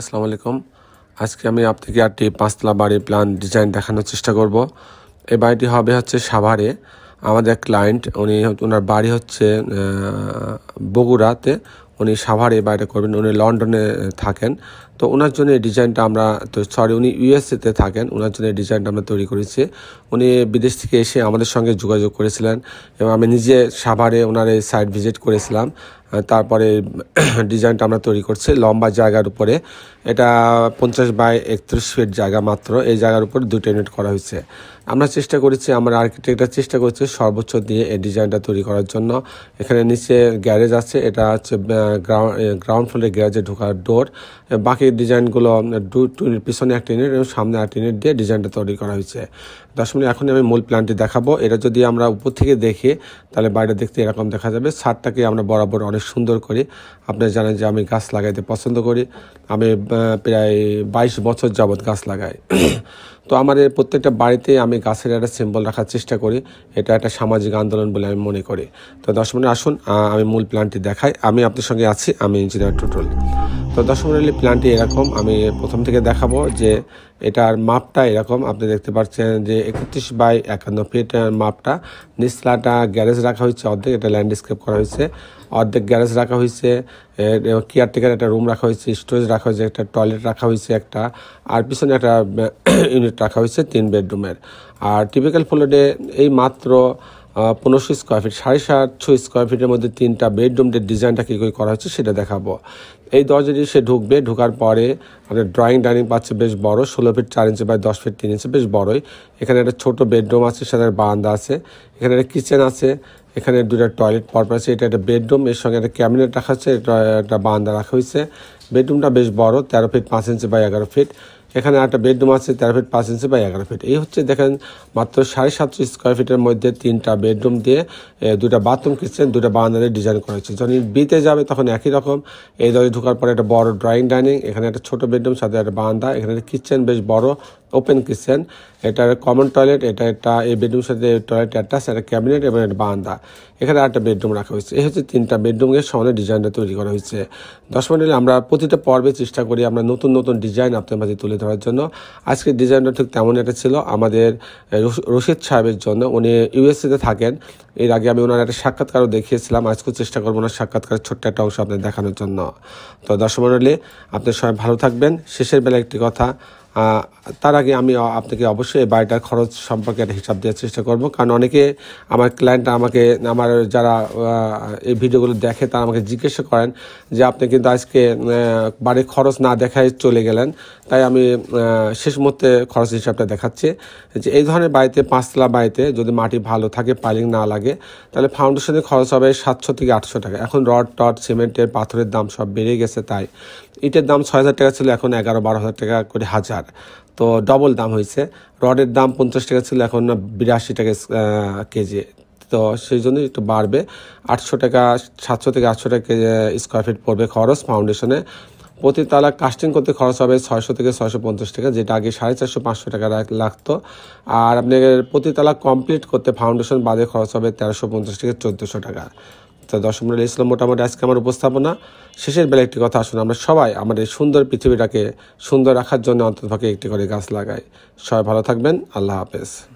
আসসালামু আলাইকুম আজকে আমি আপনাকে একটি পাঁচতলা বাড়ির প্ল্যান ডিজাইন দেখানোর চেষ্টা করব এই বাড়িটি হবে হচ্ছে সাভারে আমাদের ক্লায়েন্ট উনি ওনার বাড়ি হচ্ছে বগুড়াতে উনি সাভারে বাড়িটা করবেন উনি লন্ডনে থাকেন তো ওনার জন্য এই ডিজাইনটা আমরা তো সরি উনি ইউএসএতে থাকেন ওনার জন্য এই ডিজাইনটা আমরা তৈরি করেছি উনি বিদেশ থেকে এসে আমাদের সঙ্গে যোগাযোগ করেছিলেন এবং আমি নিজে সাভারে ওনার এই সাইট ভিজিট করেছিলাম তারপরে ডিজাইনটা আমরা তৈরি করছি লম্বা জায়গার উপরে এটা পঞ্চাশ বাই একত্রিশ ফিট জায়গা মাত্র এই জায়গার উপর দুটো ইউনিট করা হয়েছে আমরা চেষ্টা করেছি আমরা আর্কিটেক্টরা চেষ্টা করেছি সর্বোচ্চ দিয়ে এই ডিজাইনটা তৈরি করার জন্য এখানে নিচে গ্যারেজ আছে এটা হচ্ছে গ্রাউন্ড গ্রাউন্ড ফ্লোরে গ্যারেজে ঢোকার ডোর বাকি ডিজাইনগুলো দু টু পিছনে একটা ইউনিট এবং সামনে একটা ইউনিট দিয়ে ডিজাইনটা তৈরি করা হয়েছে দশ মিনিট এখনই আমি মূল প্ল্যানটি দেখাবো এটা যদি আমরা উপর থেকে দেখি তাহলে বাইরে দেখতে এরকম দেখা যাবে ছাদটাকে আমরা বরাবর অনেক অনেক সুন্দর করে আপনারা জানেন যে আমি গাছ লাগাইতে পছন্দ করি আমি প্রায় বাইশ বছর যাবৎ গাছ লাগাই তো আমার প্রত্যেকটা বাড়িতে আমি গাছের একটা সিম্বল রাখার চেষ্টা করি এটা একটা সামাজিক আন্দোলন বলে আমি মনে করি তো দশ মিনিট আসুন আমি মূল প্ল্যানটি দেখাই আমি আপনার সঙ্গে আছি আমি ইঞ্জিনিয়ার টোটল তো দর্শক মন্ডলী প্ল্যানটি এরকম আমি প্রথম থেকে দেখাবো যে এটার মাপটা এরকম আপনি দেখতে পাচ্ছেন যে একত্রিশ বাই একান্ন ফিট মাপটা নিচলাটা গ্যারেজ রাখা হয়েছে অর্ধেক এটা ল্যান্ডস্কেপ করা হয়েছে অর্ধেক গ্যারেজ রাখা হয়েছে কেয়ারটেকার একটা রুম রাখা হয়েছে স্টোরেজ রাখা হয়েছে একটা টয়লেট রাখা হয়েছে একটা আর পিছনে একটা ইউনিট ইউনিট রাখা হয়েছে তিন বেডরুমের আর টিপিক্যাল ফ্লোডে এই মাত্র পনেরোশো স্কোয়ার ফিট সাড়ে সাতশো স্কোয়ার ফিটের মধ্যে তিনটা বেডরুমদের ডিজাইনটা কী করে করা হয়েছে সেটা দেখাবো এই দরজাটি সে ঢুকবে ঢোকার পরে মানে ড্রয়িং ডাইনিং পাচ্ছে বেশ বড় ষোলো ফিট চার ইঞ্চি বাই দশ ফিট তিন ইঞ্চি বেশ বড়ই এখানে একটা ছোট বেডরুম আছে সাথে বারান্দা আছে এখানে একটা কিচেন আছে এখানে দুটা টয়লেট পরপর আছে এটা একটা বেডরুম এর সঙ্গে একটা ক্যাবিনেট রাখা হচ্ছে একটা বারান্দা রাখা হয়েছে বেডরুমটা বেশ বড় তেরো ফিট পাঁচ ইঞ্চি বাই এগারো ফিট এখানে একটা বেডরুম আছে তেরো ফিট পাঁচ ইঞ্চি বা এগারো ফিট এই হচ্ছে দেখেন মাত্র সাড়ে সাতশো স্কোয়ার ফিটের মধ্যে তিনটা বেডরুম দিয়ে দুটা বাথরুম কিচেন দুটা বাউন্ডারি ডিজাইন করা হয়েছে যখন বিতে যাবে তখন একই রকম এই দলে ঢোকার পরে একটা বড় ড্রয়িং ডাইনিং এখানে একটা ছোট বেডরুম সাথে একটা বান্দা এখানে একটা কিচেন বেশ বড় ওপেন কিচেন এটা কমন টয়লেট এটা একটা এই বেডরুম সাথে টয়লেট অ্যাটাচ একটা ক্যাবিনেট এবং একটা বান্দা এখানে একটা বেডরুম রাখা হয়েছে এই হচ্ছে তিনটা বেডরুমের সামনে ডিজাইনটা তৈরি করা হয়েছে দশ মন্ডলে আমরা প্রতিটা পর্বে চেষ্টা করি আমরা নতুন নতুন ডিজাইন আপনার মাঝে তুলে ধরার জন্য আজকের ডিজাইনটা ঠিক তেমন একটা ছিল আমাদের রশিদ সাহেবের জন্য উনি ইউএসএতে থাকেন এর আগে আমি ওনার একটা সাক্ষাৎকারও দেখিয়েছিলাম আজকেও চেষ্টা করবো ওনার সাক্ষাৎকারের ছোট্ট একটা অংশ আপনাদের দেখানোর জন্য তো দশ মন্ডলী আপনার সবাই ভালো থাকবেন শেষের বেলা একটি কথা তার আগে আমি আপনাকে অবশ্যই এই বাড়িটার খরচ সম্পর্কে একটা হিসাব দেওয়ার চেষ্টা করব কারণ অনেকে আমার ক্লায়েন্ট আমাকে আমার যারা এই ভিডিওগুলো দেখে তারা আমাকে জিজ্ঞাসা করেন যে আপনি কিন্তু আজকে বাড়ির খরচ না দেখায় চলে গেলেন তাই আমি শেষ মুহূর্তে খরচ হিসাবটা দেখাচ্ছি যে এই ধরনের বাড়িতে পাঁচতলা বাড়িতে যদি মাটি ভালো থাকে পাইলিং না লাগে তাহলে ফাউন্ডেশনের খরচ হবে সাতশো থেকে আটশো টাকা এখন রড টড সিমেন্টের পাথরের দাম সব বেড়ে গেছে তাই ইটের দাম ছয় হাজার টাকা ছিল এখন এগারো বারো হাজার টাকা করে হাজার টাকার তো ডবল দাম হয়েছে রডের দাম পঞ্চাশ টাকা ছিল এখন বিরাশি টাকা কেজি তো সেই জন্য একটু বাড়বে আটশো টাকা সাতশো থেকে আটশো টাকা স্কোয়ার ফিট পড়বে খরচ ফাউন্ডেশনে প্রতি তালা কাস্টিং করতে খরচ হবে ছয়শো থেকে ছয়শো পঞ্চাশ টাকা যেটা আগে সাড়ে চারশো পাঁচশো টাকা লাগতো আর আপনাকে প্রতি তালা কমপ্লিট করতে ফাউন্ডেশন বাদে খরচ হবে তেরোশো পঞ্চাশ থেকে চোদ্দোশো টাকা তো দর্শক মন্ডলী ইসলাম মোটামুটি আজকে আমার উপস্থাপনা শেষের বেলা একটি কথা আসুন আমরা সবাই আমাদের সুন্দর পৃথিবীটাকে সুন্দর রাখার জন্য অন্ততভাগে একটি করে গাছ লাগাই সবাই ভালো থাকবেন আল্লাহ হাফেজ